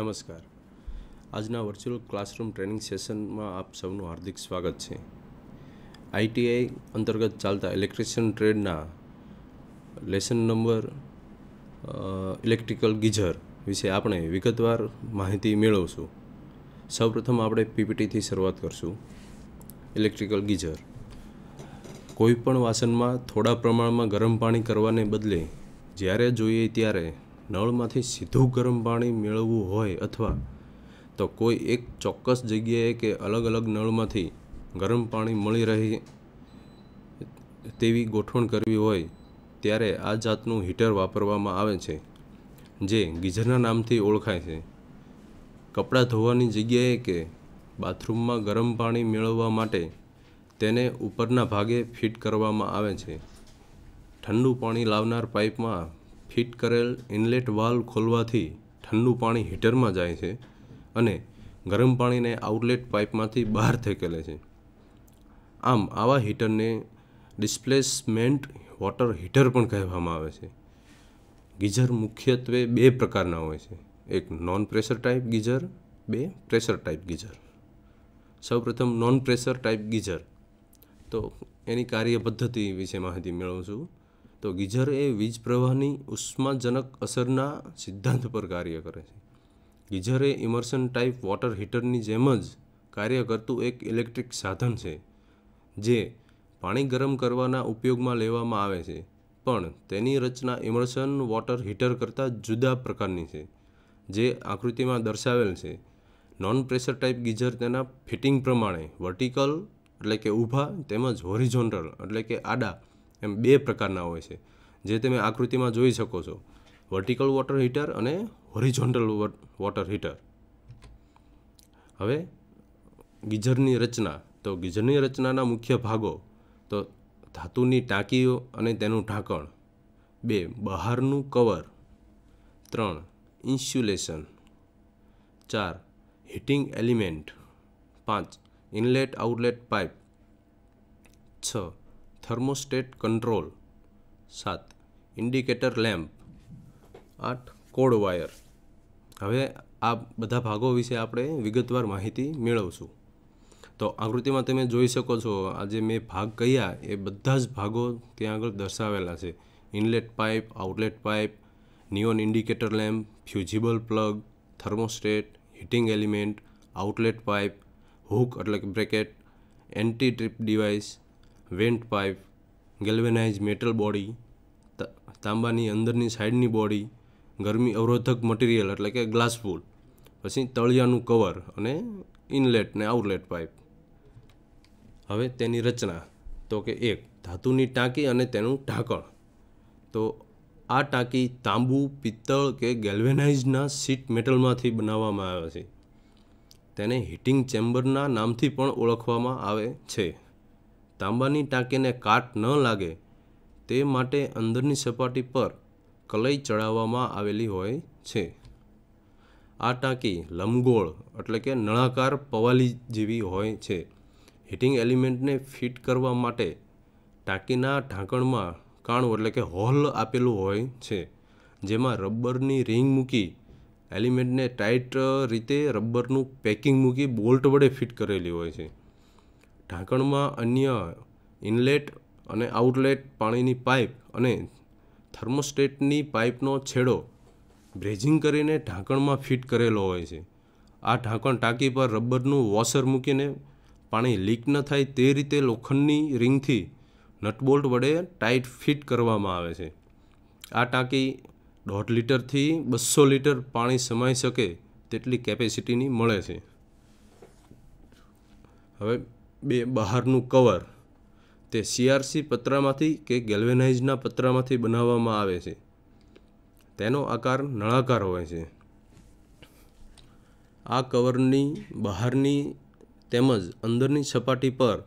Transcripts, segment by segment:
નમસ્કાર આજના virtual classroom training સેશનમાં આપ સૌનું હાર્દિક સ્વાગત છે આઈટીઆઈ અંતર્ગત ચાલતા ઇલેક્ટ્રિશિયન ટ્રેડના લેસન નંબર ઇલેક્ટ્રિકલ ગીઝર વિશે આપણે વિગતવાર માહિતી મેળવશું સૌપ્રથમ આપણે પીપીટીથી શરૂઆત કરશું ઇલેક્ટ્રિકલ ગીઝર કોઈપણ વાસણમાં થોડા પ્રમાણમાં ગરમ પાણી કરવાને બદલે જ્યારે જોઈએ ત્યારે નળમાંથી સીધું ગરમ પાણી મેળવવું હોય અથવા તો કોઈ એક ચોક્કસ જગ્યાએ કે અલગ અલગ નળમાંથી ગરમ પાણી મળી રહે તેવી ગોઠવણ કરવી હોય ત્યારે આ જાતનું હીટર વાપરવામાં આવે છે જે ગીઝરના નામથી ઓળખાય છે કપડાં ધોવાની જગ્યાએ કે બાથરૂમમાં ગરમ પાણી મેળવવા માટે તેને ઉપરના ભાગે ફિટ કરવામાં આવે છે ઠંડુ પાણી લાવનાર પાઇપમાં ફિટ કરેલ ઇનલેટ વાલ્વ ખોલવાથી ઠંડુ પાણી હીટરમાં જાય છે અને ગરમ પાણીને આઉટલેટ પાઇપમાંથી બહાર ધકેલે છે આમ આવા હીટરને ડિસ્પ્લેસમેન્ટ વોટર હીટર પણ કહેવામાં આવે છે ગીઝર મુખ્યત્વે બે પ્રકારના હોય છે એક નોન પ્રેશર ટાઈપ ગીઝર બે પ્રેશર ટાઈપ ગીઝર સૌપ્રથમ નોન પ્રેશર ટાઈપ ગીઝર તો એની કાર્ય પદ્ધતિ વિશે માહિતી મેળવું છું તો ગીઝર એ વીજ પ્રવાહની ઉષ્માજનક અસરના સિદ્ધાંત પર કાર્ય કરે છે ગીઝર એ ઇમર્શન ટાઈપ વોટર હીટરની જેમ જ કાર્ય કરતું એક ઇલેક્ટ્રિક સાધન છે જે પાણી ગરમ કરવાના ઉપયોગમાં લેવામાં આવે છે પણ તેની રચના ઇમર્શન વોટર હીટર કરતાં જુદા પ્રકારની છે જે આકૃતિમાં દર્શાવેલ છે નોન પ્રેશર ટાઈપ ગીઝર તેના ફિટિંગ પ્રમાણે વર્ટિકલ એટલે કે ઊભા તેમજ હોરિઝોન્ટલ એટલે કે આડા એમ બે પ્રકારના હોય છે જે તમે આકૃતિમાં જોઈ શકો છો વર્ટિકલ વોટર હીટર અને હોરિઝોન્ટલ વોટર હીટર હવે ગીઝરની રચના તો ગીઝરની રચનાના મુખ્ય ભાગો તો ધાતુની ટાંકીઓ અને તેનું ઢાંકણ બે બહારનું કવર ત્રણ ઇન્સ્યુલેશન ચાર હીટિંગ એલિમેન્ટ પાંચ ઇનલેટ આઉટલેટ પાઇપ છ થર્મોસ્ટેટ કંટ્રોલ સાત ઇન્ડિકેટર લેમ્પ આઠ કોડ વાયર હવે આ બધા ભાગો વિશે આપણે વિગતવાર માહિતી મેળવશું તો આકૃતિમાં તમે જોઈ શકો છો આ જે મેં ભાગ કહ્યા એ બધા જ ભાગો ત્યાં આગળ દર્શાવેલા છે inlet pipe outlet pipe neon indicator lamp fusible plug thermostat heating element outlet pipe hook એટલે કે bracket anti trip device vent pipe galvanise metal body તાંબાની અંદરની સાઈડની બોડી ગરમી અવરોધક મટીરિયલ એટલે કે ગ્લાસ વૂલ પછી તળિયાનું કવર અને ઇનલેટ ને આઉટલેટ પાઇપ હવે તેની રચના તો કે એક ધાતુની ટાંકી અને તેનું ઢાંકણ તો આ ટાંકી તાંબુ પિત્તળ કે ગેલ્વેનાઇઝના શીટ મેટલમાંથી બનાવવામાં આવે છે તેને હીટિંગ ચેમ્બરના નામથી પણ ઓળખવામાં આવે છે તાંબાની ટાંકીને કાટ ન લાગે તે માટે અંદરની સપાટી પર કલઈ ચડાવવામાં આવેલી હોય છે આ ટાંકી લંબગોળ એટલે કે નળાકાર પવાલી જેવી હોય છે હીટિંગ એલિમેન્ટને ફિટ કરવા માટે ટાંકીના ઢાંકણમાં કાણું એટલે કે હોલ આપેલું હોય છે જેમાં રબરની રિંગ મૂકી એલિમેન્ટને ટાઈટ રીતે રબરનું પેકિંગ મૂકી બોલ્ટ વડે ફિટ કરેલી હોય છે ઢાંકણમાં અન્ય ઇનલેટ અને આઉટલેટ પાણીની પાઇપ અને થર્મોસ્ટેટની પાઇપનો છેડો બ્રેઝિંગ કરીને ઢાંકણમાં ફિટ કરેલો હોય છે આ ઢાંકણ ટાંકી પર રબરનું વોશર મૂકીને પાણી લીક ન થાય તે રીતે લોખંડની રિંગથી નટબોલ્ટ વડે ટાઈટ ફિટ કરવામાં આવે છે આ ટાંકી દોઢ લીટરથી બસો લીટર પાણી સમાઈ શકે તેટલી કેપેસિટીની મળે છે હવે બે બહારનું કવર તે સીઆરસી પતરામાંથી કે ગેલ્વેનાઇઝના પતરામાંથી બનાવવામાં આવે છે તેનો આકાર નળાકાર હોય છે આ કવરની બહારની તેમજ અંદરની સપાટી પર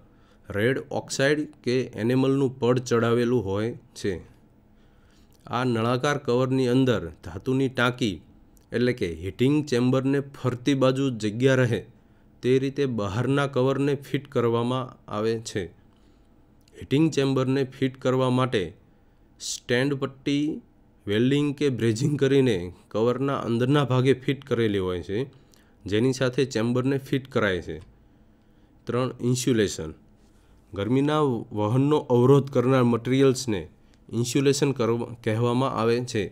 રેડ ઓક્સાઇડ કે એનિમલનું પડ ચડાવેલું હોય છે આ નળાકાર કવરની અંદર ધાતુની ટાંકી એટલે કે હીટિંગ ચેમ્બરને ફરતી બાજુ જગ્યા રહે તે રીતે બહારના કવરને ફિટ કરવામાં આવે છે હીટિંગ ચેમ્બરને ફિટ કરવા માટે સ્ટેન્ડ પટ્ટી વેલ્ડિંગ કે બ્રેઝિંગ કરીને કવરના અંદરના ભાગે ફિટ કરેલી હોય છે જેની સાથે ચેમ્બરને ફિટ કરાય છે ત્રણ ઇન્સ્યુલેશન ગરમીના વહનનો અવરોધ કરનાર મટીરિયલ્સને ઇન્સ્યુલેશન કરવા કહેવામાં આવે છે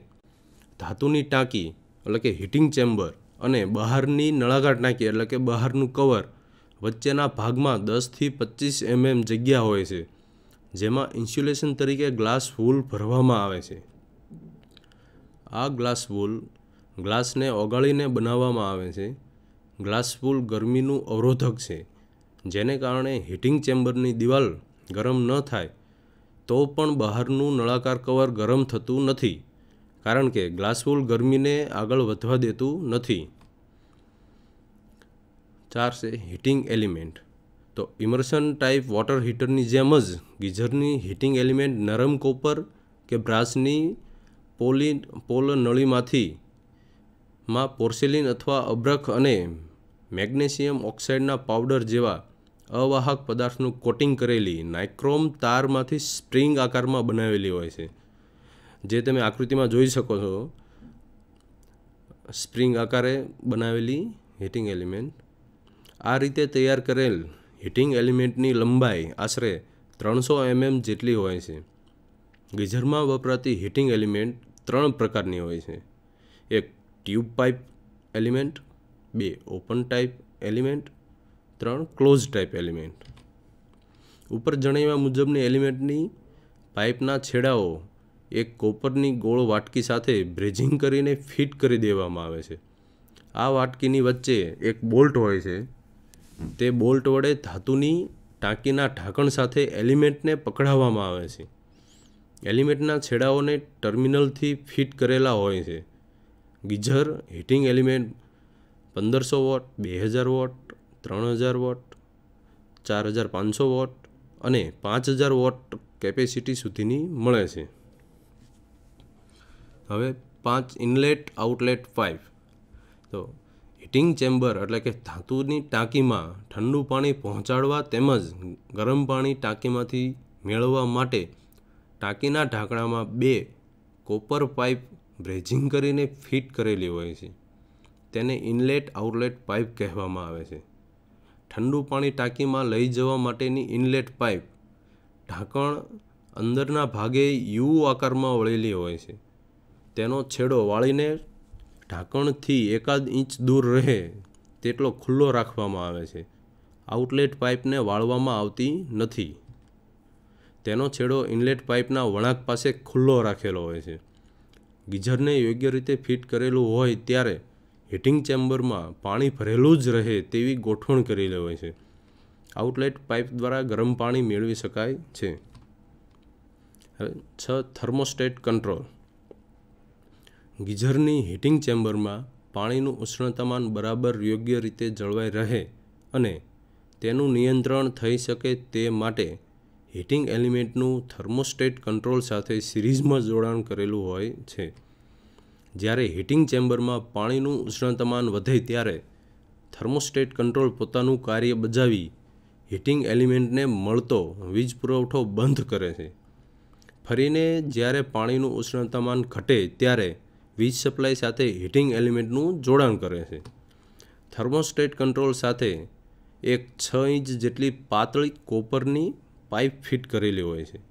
ધાતુની ટાંકી એટલે કે હીટિંગ ચેમ્બર અને બહારની નળાકાટ નાખી એટલે કે બહારનું કવર વચ્ચેના ભાગમાં દસથી પચીસ એમએમ જગ્યા હોય છે જેમાં ઇન્સ્યુલેશન તરીકે ગ્લાસ વૂલ ભરવામાં આવે છે આ ગ્લાસ વૂલ ગ્લાસને ઓગાળીને બનાવવામાં આવે છે ગ્લાસ વૂલ ગરમીનું અવરોધક છે જેને કારણે હીટિંગ ચેમ્બરની દિવાલ ગરમ ન થાય તો પણ બહારનું નળાકાર કવર ગરમ થતું નથી કારણ કે ગ્લાસવૂલ ગરમીને આગળ વધવા દેતું નથી ચાર છે હીટિંગ એલિમેન્ટ તો ઇમર્શન ટાઈપ વોટર હીટરની જેમ જ ગીઝરની હીટિંગ એલિમેન્ટ નરમ કોપર કે બ્રાસની પોલી પોલ નળીમાંથી માં પોર્સેલિન અથવા અબ્રખ અને મેગ્નેશિયમ ઓક્સાઇડના પાવડર જેવા અવાહક પદાર્થનું કોટિંગ કરેલી નાઇક્રોમ તારમાંથી સ્પ્રિંગ આકારમાં બનાવેલી હોય છે જે તમે આકૃતિમાં જોઈ શકો છો સ્પ્રિંગ આકારે બનાવેલી હીટિંગ એલિમેન્ટ આ રીતે તૈયાર કરેલ હીટિંગ એલિમેન્ટની લંબાઈ આશરે ત્રણસો એમએમ જેટલી હોય છે ગીઝરમાં વપરાતી હીટિંગ એલિમેન્ટ ત્રણ પ્રકારની હોય છે એક ટ્યુબ પાઇપ એલિમેન્ટ બે ઓપન ટાઈપ એલિમેન્ટ ત્રણ ક્લોઝ ટાઈપ એલિમેન્ટ ઉપર જણાવ્યા મુજબની એલિમેન્ટની પાઇપના છેડાઓ એક કોપરની ગોળ વાટકી સાથે બ્રેજિંગ કરીને ફિટ કરી દેવામાં આવે છે આ વાટકીની વચ્ચે એક બોલ્ટ હોય છે તે બોલ્ટ વડે ધાતુની ટાંકીના ઢાંકણ સાથે એલિમેન્ટને પકડાવવામાં આવે છે એલિમેન્ટના છેડાઓને ટર્મિનલથી ફિટ કરેલા હોય છે ગીઝર હીટિંગ એલિમેન્ટ પંદરસો વોટ બે હજાર વોટ ત્રણ હજાર વોટ ચાર હજાર પાંચસો વોટ અને પાંચ હજાર વોટ કેપેસિટી સુધીની મળે છે હવે પાંચ ઇનલેટ આઉટલેટ પાઇપ તો હીટિંગ ચેમ્બર એટલે કે ધાતુની ટાંકીમાં ઠંડુ પાણી પહોંચાડવા તેમજ ગરમ પાણી ટાંકીમાંથી મેળવવા માટે ટાંકીના ઢાંકણામાં બે કોપર પાઇપ બ્રેજિંગ કરીને ફિટ કરેલી હોય છે તેને ઇનલેટ આઉટલેટ પાઇપ કહેવામાં આવે છે ઠંડુ પાણી ટાંકીમાં લઈ જવા માટેની ઇનલેટ પાઇપ ઢાંકણ અંદરના ભાગે યુ આકારમાં વળેલી હોય છે તેનો છેડો વાળીને ઢાંકણથી એકાદ ઇંચ દૂર રહે તેટલો ખુલ્લો રાખવામાં આવે છે આઉટલેટ પાઇપને વાળવામાં આવતી નથી તેનો છેડો ઇનલેટ પાઇપના વળાંક પાસે ખુલ્લો રાખેલો હોય છે ગીઝરને યોગ્ય રીતે ફિટ કરેલું હોય ત્યારે હીટિંગ ચેમ્બરમાં પાણી ભરેલું જ રહે તેવી ગોઠવણ કરી હોય છે આઉટલેટ પાઇપ દ્વારા ગરમ પાણી મેળવી શકાય છે હવે છ થર્મોસ્ટેટ કંટ્રોલ ગીઝરની હીટિંગ ચેમ્બરમાં પાણીનું ઉષ્ણતામાન બરાબર યોગ્ય રીતે જળવાઈ રહે અને તેનું નિયંત્રણ થઈ શકે તે માટે હીટિંગ એલિમેન્ટનું થર્મોસ્ટેટ કંટ્રોલ સાથે સિરીઝમાં જોડાણ કરેલું હોય છે જ્યારે હીટિંગ ચેમ્બરમાં પાણીનું ઉષ્ણતામાન વધે ત્યારે થર્મોસ્ટેટ કંટ્રોલ પોતાનું કાર્ય બજાવી હીટિંગ એલિમેન્ટને મળતો વીજ પુરવઠો બંધ કરે છે ફરીને જ્યારે પાણીનું ઉષ્ણતામાન ઘટે ત્યારે વીજ સપ્લાય સાથે હીટિંગ એલિમેન્ટનું જોડાણ કરે છે થર્મોસ્ટેટ કંટ્રોલ સાથે એક છ ઇંચ જેટલી પાતળી કોપરની પાઇપ ફિટ કરેલી હોય છે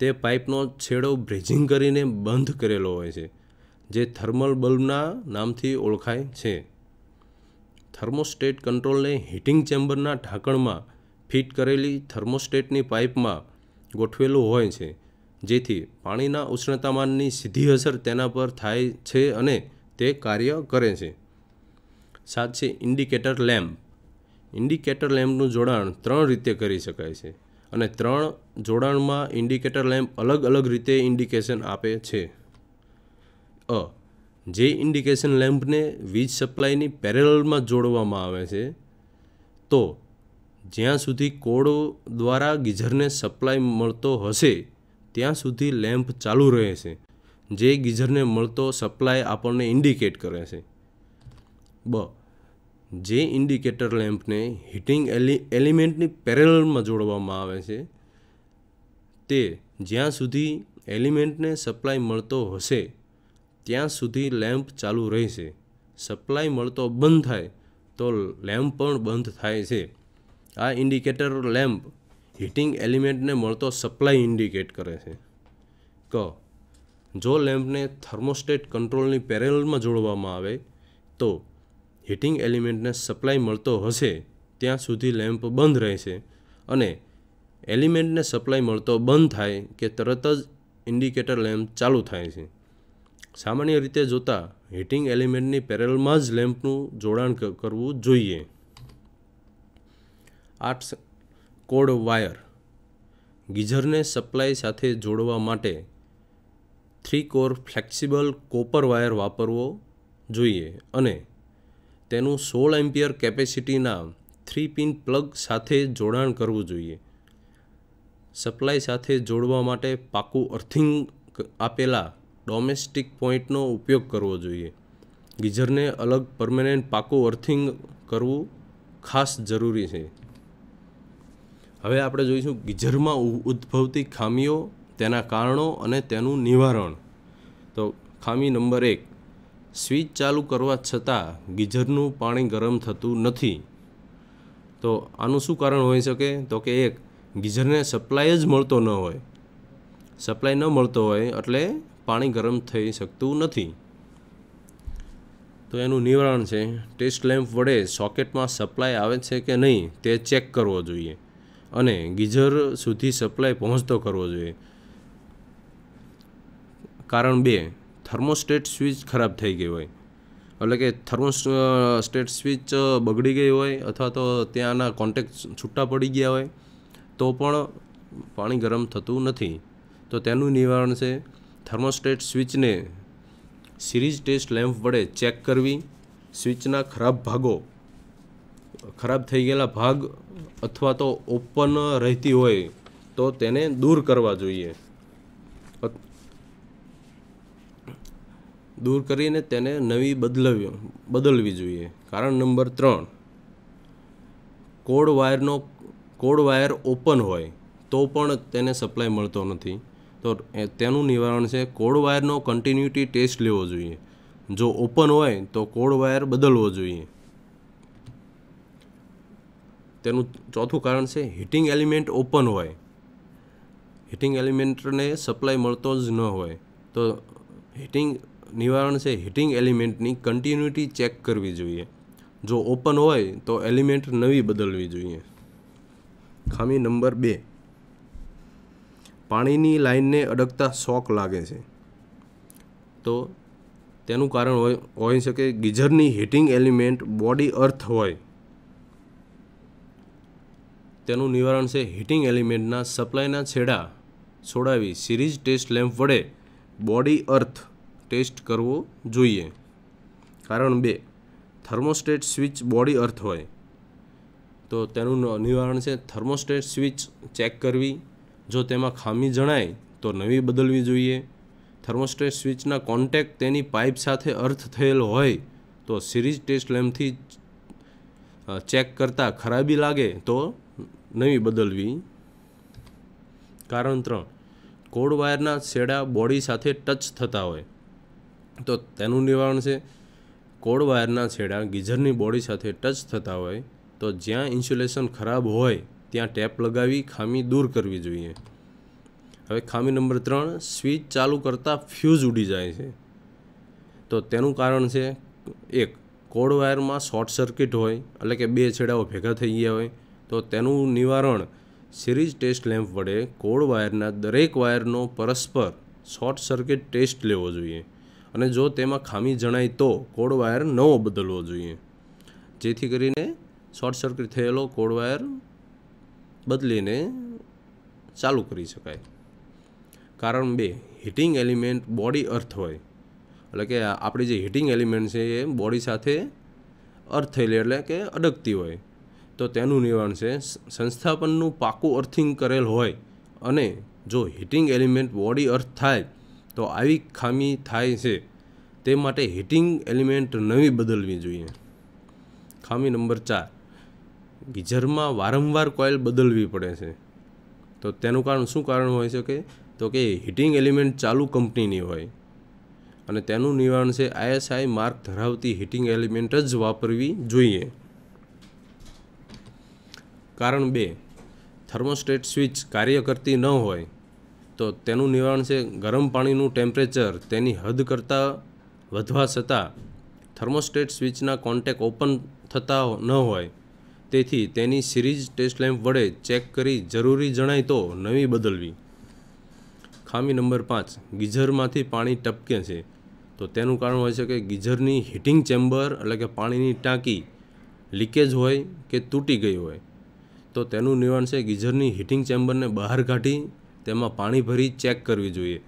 તે પાઇપનો છેડો બ્રેજિંગ કરીને બંધ કરેલો હોય છે જે થર્મલ બલ્બના નામથી ઓળખાય છે થર્મોસ્ટેટ કંટ્રોલને હીટિંગ ચેમ્બરના ઢાંકણમાં ફિટ કરેલી થર્મોસ્ટેટની પાઇપમાં ગોઠવેલું હોય છે જેથી પાણીના ઉષ્ણતામાનની સીધી અસર તેના પર થાય છે અને તે કાર્ય કરે છે સાત છે ઇન્ડિકેટર લેમ્પ ઇન્ડિકેટર લેમ્પનું જોડાણ ત્રણ રીતે કરી શકાય છે અને ત્રણ જોડાણમાં ઇન્ડિકેટર લેમ્પ અલગ અલગ રીતે ઇન્ડિકેશન આપે છે અ જે ઇન્ડિકેશન લેમ્પને વીજ સપ્લાયની પેરેલમાં જોડવામાં આવે છે તો જ્યાં સુધી કોડ દ્વારા ગીઝરને સપ્લાય મળતો હશે ત્યાં સુધી લેમ્પ ચાલુ રહે છે જે ગીઝરને મળતો સપ્લાય આપણને ઇન્ડિકેટ કરે છે બ જે ઇન્ડિકેટર લેમ્પને હીટિંગ એલિ એલિમેન્ટની પેરેલમાં જોડવામાં આવે છે તે જ્યાં સુધી એલિમેન્ટને સપ્લાય મળતો હશે ત્યાં સુધી લેમ્પ ચાલુ રહેશે સપ્લાય મળતો બંધ થાય તો લેમ્પ પણ બંધ થાય છે આ ઇન્ડિકેટર લેમ્પ હીટિંગ એલિમેન્ટને મળતો સપ્લાય ઇન્ડિકેટ કરે છે ક જો લેમ્પને થર્મોસ્ટેટ કંટ્રોલની પેરેલમાં જોડવામાં આવે તો હીટિંગ એલિમેન્ટને સપ્લાય મળતો હશે ત્યાં સુધી લેમ્પ બંધ રહેશે અને એલિમેન્ટને સપ્લાય મળતો બંધ થાય કે તરત જ ઇન્ડિકેટર લેમ્પ ચાલુ થાય છે સામાન્ય રીતે જોતાં હીટિંગ એલિમેન્ટની પેરેલમાં જ લેમ્પનું જોડાણ કરવું જોઈએ આઠ કોડ વાયર ગીઝરને સપ્લાય સાથે જોડવા માટે three core flexible copper wire વાપરવો જોઈએ અને તેનું સોળ એમ્પિયર કેપેસિટીના થ્રી પિન પ્લગ સાથે જોડાણ કરવું જોઈએ સપ્લાય સાથે જોડવા માટે પાકું અર્થિંગ આપેલા ડોમેસ્ટિક પોઈન્ટનો ઉપયોગ કરવો જોઈએ ગીઝરને અલગ પરમેનન્ટ પાકું અર્થિંગ કરવું ખાસ જરૂરી છે હવે આપણે જોઈશું ગીઝરમાં ઉદ્ભવતી ખામીઓ તેના કારણો અને તેનું નિવારણ તો ખામી નંબર એક સ્વિચ ચાલુ કરવા છતાં ગીઝરનું પાણી ગરમ થતું નથી તો આનું શું કારણ હોઈ શકે તો કે એક ગીઝરને સપ્લાય જ મળતો ન હોય સપ્લાય ન મળતો હોય એટલે પાણી ગરમ થઈ શકતું નથી તો એનું નિવારણ છે ટેસ્ટ લેમ્પ વડે સોકેટમાં સપ્લાય આવે છે કે નહીં તે ચેક કરવો જોઈએ અને ગીઝર સુધી સપ્લાય પહોંચતો કરવો જોઈએ કારણ બે થર્મોસ્ટેટ સ્વિચ ખરાબ થઈ ગઈ હોય એટલે કે થર્મોસ્ટેટ સ્વિચ બગડી ગઈ હોય અથવા તો ત્યાંના કોન્ટેક્ટ છૂટા પડી ગયા હોય તો પણ પાણી ગરમ થતું નથી તો તેનું નિવારણ છે થર્મોસ્ટેટ સ્વિચને સિરીઝ ટેસ્ટ લેમ્પ વડે ચેક કરવી સ્વિચના ખરાબ ભાગો ખરાબ થઈ ગયેલા ભાગ અથવા તો ઓપન રહેતી હોય તો તેને દૂર કરવા જોઈએ દૂર કરીને તેને નવી બદલવી બદલવી જોઈએ કારણ નંબર ત્રણ કોડ વાયરનો કોડ વાયર ઓપન હોય તો પણ તેને સપ્લાય મળતો નથી તો તેનું નિવારણ છે કોડ વાયરનો કન્ટિન્યુટી ટેસ્ટ લેવો જોઈએ જો ઓપન હોય તો કોડ વાયર બદલવો જોઈએ તેનું ચોથું કારણ છે હીટિંગ એલિમેન્ટ ઓપન હોય હીટિંગ એલિમેન્ટને સપ્લાય મળતો જ ન હોય તો હીટિંગ નિવારણ છે હીટિંગ એલિમેન્ટની કન્ટિન્યુટી ચેક કરવી જોઈએ જો ઓપન હોય તો એલિમેન્ટ નવી બદલવી જોઈએ ખામી નંબર બે પાણીની લાઇનને અડકતા શોક લાગે છે તો તેનું કારણ હોય હોઈ શકે ગીઝરની હીટિંગ એલિમેન્ટ બોડી અર્થ હોય તેનું નિવારણ છે હીટિંગ એલિમેન્ટના સપ્લાયના છેડા છોડાવી સિરીઝ ટેસ્ટ લેમ્પ વડે બોડી અર્થ ટેસ્ટ કરવો જોઈએ કારણ બે થર્મોસ્ટેટ સ્વિચ બોડી અર્થ હોય તો તેનું નિવારણ છે થર્મોસ્ટેટ સ્વિચ ચેક કરવી જો તેમાં ખામી જણાય તો નવી બદલવી જોઈએ થર્મોસ્ટેટ સ્વિચના કોન્ટેક્ટ તેની પાઇપ સાથે અર્થ થયેલ હોય તો સિરીઝ ટેસ્ટ લેમ્પથી ચેક કરતાં ખરાબી લાગે તો નવી બદલવી કારણ ત્રણ કોડ વાયરના છેડા બોડી સાથે ટચ થતા હોય તો તેનું નિવારણ છે કોડ વાયરના છેડા ગીઝરની બોડી સાથે ટચ થતા હોય તો જ્યાં ઇન્સ્યુલેશન ખરાબ હોય ત્યાં ટેપ લગાવી ખામી દૂર કરવી જોઈએ હવે ખામી નંબર ત્રણ સ્વિચ ચાલુ કરતાં ફ્યુઝ ઉડી જાય છે તો તેનું કારણ છે એક કોડ વાયરમાં શોર્ટ સર્કિટ હોય એટલે કે બે છેડાઓ ભેગા થઈ ગયા હોય તો તેનું નિવારણ સિરીઝ ટેસ્ટ લેમ્પ વડે કોડ વાયરના દરેક વાયરનો પરસ્પર શોર્ટ સર્કિટ ટેસ્ટ લેવો જોઈએ અને જો તેમાં ખામી જણાય તો કોડ વાયર નવો બદલવો જોઈએ જેથી કરીને શોર્ટ સર્કિટ થયેલો કોડ વાયર બદલીને ચાલુ કરી શકાય કારણ બે હીટિંગ એલિમેન્ટ બોડી અર્થ હોય એટલે કે આપણી જે હીટિંગ એલિમેન્ટ છે એ બોડી સાથે અર્થ થયેલી એટલે કે અડકતી હોય તો તેનું નિવારણ છે સંસ્થાપનનું પાકું અર્થિંગ કરેલ હોય અને જો હીટિંગ એલિમેન્ટ બોડી અર્થ થાય તો આવી ખામી થાય છે તે માટે હીટિંગ એલિમેન્ટ નવી બદલવી જોઈએ ખામી નંબર ચાર ગીઝરમાં વારંવાર કોઇલ બદલવી પડે છે તો તેનું કારણ શું કારણ હોઈ શકે તો કે હીટિંગ એલિમેન્ટ ચાલુ કંપનીની હોય અને તેનું નિવારણ છે આઈએસઆઈ માર્ક ધરાવતી હીટિંગ એલિમેન્ટ જ વાપરવી જોઈએ કારણ બે થર્મોસ્ટેટ સ્વિચ કાર્ય કરતી ન હોય તો તેનું નિવારણ છે ગરમ પાણીનું ટેમ્પરેચર તેની હદ કરતાં વધવા છતાં થર્મોસ્ટેટ સ્વિચના કોન્ટેક ઓપન થતા ન હોય તેથી તેની સિરીઝ ટેસ્ટ લેમ્પ વડે ચેક કરી જરૂરી જણાય તો નવી બદલવી ખામી નંબર પાંચ ગીઝરમાંથી પાણી ટપકે છે તો તેનું કારણ હોય છે કે ગીઝરની હીટિંગ ચેમ્બર એટલે કે પાણીની ટાંકી લીકેજ હોય કે તૂટી ગઈ હોય તો તેનું નિવારણ છે ગીઝરની હીટિંગ ચેમ્બરને બહાર કાઢી તેમાં પાણી ભરી ચેક કરવી જોઈએ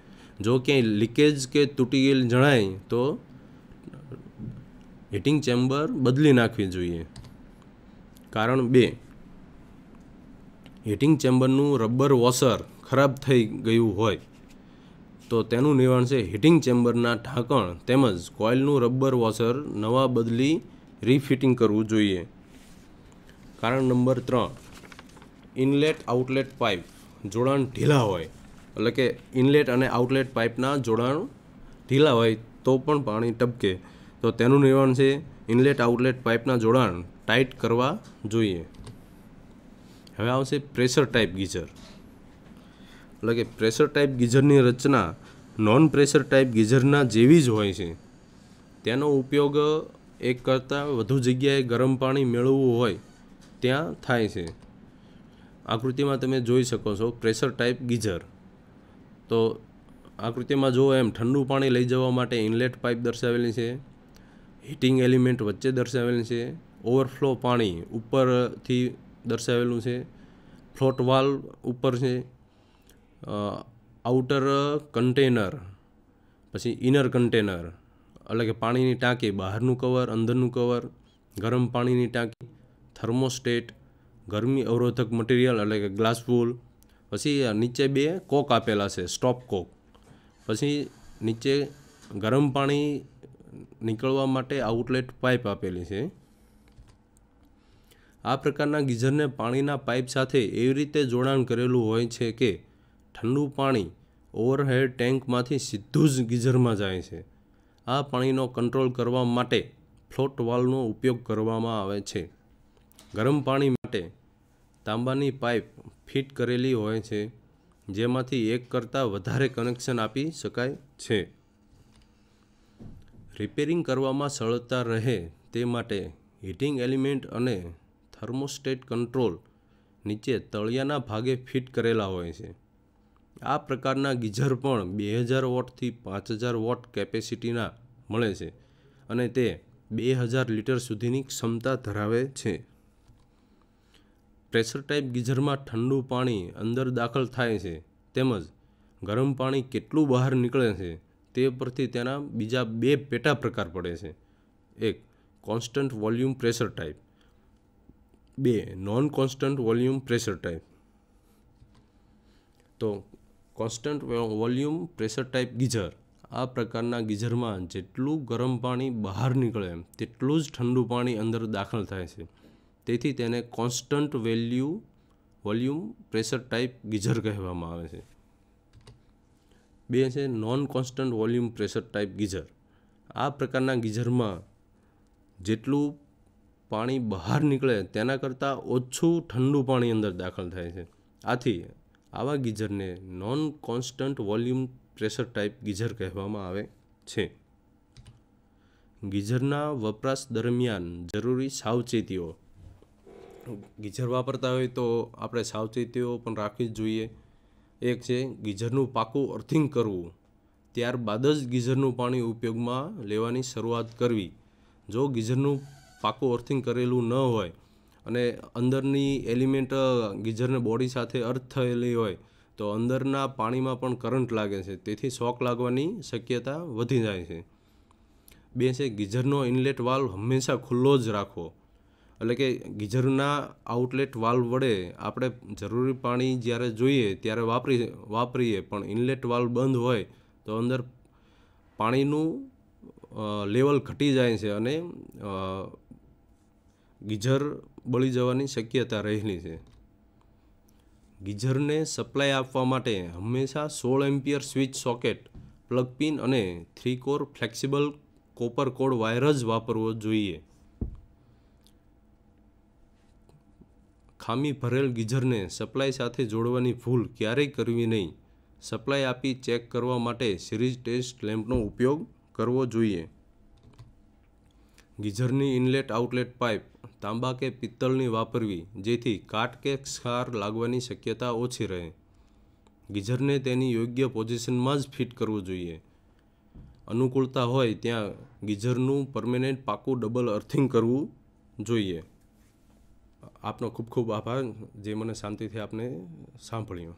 જો ક્યાંય લીકેજ કે તૂટી ગયેલ જણાય તો હીટિંગ ચેમ્બર બદલી નાખવી જોઈએ કારણ બે હીટિંગ ચેમ્બરનું રબર વોશર ખરાબ થઈ ગયું હોય તો તેનું નિવારણ છે હીટિંગ ચેમ્બરના ઢાંકણ તેમજ કોઇલનું રબર વોશર નવા બદલી રીફિટિંગ કરવું જોઈએ કારણ નંબર ત્રણ ઇનલેટ આઉટલેટ પાઇપ જોડાણ ઢીલા હોય એટલે કે ઇનલેટ અને આઉટલેટ પાઇપના જોડાણ ઢીલા હોય તો પણ પાણી ટપકે તો તેનું નિવારણ છે ઇનલેટ આઉટલેટ પાઇપના જોડાણ ટાઈટ કરવા જોઈએ હવે આવશે પ્રેશર ટાઈપ ગીઝર એટલે કે પ્રેશર ટાઈપ ગીઝરની રચના નોન પ્રેશર ટાઈપ ગીઝરના જેવી જ હોય છે તેનો ઉપયોગ એક કરતાં વધુ જગ્યાએ ગરમ પાણી મેળવવું હોય ત્યાં થાય છે આકૃતિમાં તમે જોઈ શકો છો પ્રેશર ટાઈપ ગીઝર તો આકૃતિમાં જુઓ એમ ઠંડુ પાણી લઈ જવા માટે ઇનલેટ પાઇપ દર્શાવેલી છે હીટિંગ એલિમેન્ટ વચ્ચે દર્શાવેલી છે ઓવરફ્લો પાણી ઉપરથી દર્શાવેલું છે ફ્લોટ વાલ્વ ઉપર છે આઉટર કન્ટેનર પછી ઇનર કન્ટેનર એટલે કે પાણીની ટાંકી બહારનું કવર અંદરનું કવર ગરમ પાણીની ટાંકી થર્મોસ્ટેટ ગરમી અવરોધક મટીરિયલ એટલે કે ગ્લાસ વૂલ પછી નીચે બે કોક આપેલા છે સ્ટોપ કોક પછી નીચે ગરમ પાણી નીકળવા માટે આઉટલેટ પાઇપ આપેલી છે આ પ્રકારના ગીઝરને પાણીના પાઇપ સાથે એવી રીતે જોડાણ કરેલું હોય છે કે ઠંડુ પાણી ઓવરહેડ ટેન્કમાંથી સીધું જ ગીઝરમાં જાય છે આ પાણીનો કંટ્રોલ કરવા માટે ફ્લોટ વાલ્વનો ઉપયોગ કરવામાં આવે છે ગરમ પાણી માટે તાંબાની પાઇપ ફિટ કરેલી હોય છે જેમાંથી એક કરતાં વધારે કનેક્શન આપી શકાય છે રિપેરિંગ કરવામાં સરળતા રહે તે માટે હીટિંગ એલિમેન્ટ અને થર્મોસ્ટેટ કંટ્રોલ નીચે તળિયાના ભાગે ફિટ કરેલા હોય છે આ પ્રકારના ગીઝર પણ બે હજાર વોટથી પાંચ હજાર વોટ કેપેસિટીના મળે છે અને તે બે હજાર લીટર સુધીની ક્ષમતા ધરાવે છે પ્રેશર ટાઈપ ગીઝરમાં ઠંડુ પાણી અંદર દાખલ થાય છે તેમજ ગરમ પાણી કેટલું બહાર નીકળે છે તે પરથી તેના બીજા બે પેટા પ્રકાર પડે છે એક કોન્સ્ટન્ટ વોલ્યુમ પ્રેશર ટાઈપ બે non constant volume pressure type તો constant volume pressure type geyser આ પ્રકારના ગીઝરમાં જેટલું ગરમ પાણી બહાર નીકળે તેટલું જ ઠંડુ પાણી અંદર દાખલ થાય છે તેથી તેને constant value volume pressure type geyser કહેવામાં આવે છે બે છે non constant volume pressure type geyser આ પ્રકારના ગીઝરમાં જેટલું પાણી બહાર નીકળે તેના કરતાં ઓછું ઠંડુ પાણી અંદર દાખલ થાય છે આથી આવા ગીઝરને non constant volume pressure type geyser કહેવામાં આવે છે ગીઝરના વપરાશ દરમિયાન જરૂરી સાવચેતીઓ ગીઝર વાપરતા હોય તો આપણે સાવચેતીઓ પણ રાખવી જ જોઈએ એક છે ગીઝરનું પાકું અર્થિંગ કરવું ત્યારબાદ જ ગીઝરનું પાણી ઉપયોગમાં લેવાની શરૂઆત કરવી જો ગીઝરનું પાકું અર્થિંગ કરેલું ન હોય અને અંદરની એલિમેન્ટ ગીઝરને બોડી સાથે અર્થ થયેલી હોય તો અંદરના પાણીમાં પણ કરંટ લાગે છે તેથી શોક લાગવાની શક્યતા વધી જાય છે બે છે ગીઝરનો ઇનલેટ વાલ્વ હંમેશા ખુલ્લો જ રાખવો એટલે કે ગીઝરના આઉટલેટ વાલ્વ વડે આપણે જરૂરી પાણી જ્યારે જોઈએ ત્યારે વાપરી વાપરીએ પણ ઇનલેટ વાલ્વ બંધ હોય તો અંદર પાણીનું લેવલ ઘટી જાય છે અને ગીઝર બળી જવાની શક્યતા રહેલી છે ગીઝરને સપ્લાય આપવા માટે હંમેશા સોળ ampere switch socket plug pin અને three core flexible copper cord wire જ વાપરવો જોઈએ ખામી ભરેલ ગીઝરને સપ્લાય સાથે જોડવાની ભૂલ ક્યારેય કરવી નહીં સપ્લાય આપી ચેક કરવા માટે સિરીઝ ટેસ્ટ લેમ્પનો ઉપયોગ કરવો જોઈએ ગીઝરની ઇનલેટ આઉટલેટ પાઇપ તાંબા કે પિત્તળની વાપરવી જેથી કાટ કે ક્ષાર લાગવાની શક્યતા ઓછી રહે ગીઝરને તેની યોગ્ય પોઝિશનમાં જ ફિટ કરવું જોઈએ અનુકૂળતા હોય ત્યાં ગીઝરનું પરમેનન્ટ પાકું ડબલ અર્થિંગ કરવું જોઈએ આપનો ખૂબ ખૂબ આભાર જે મને શાંતિથી આપને સાંભળ્યું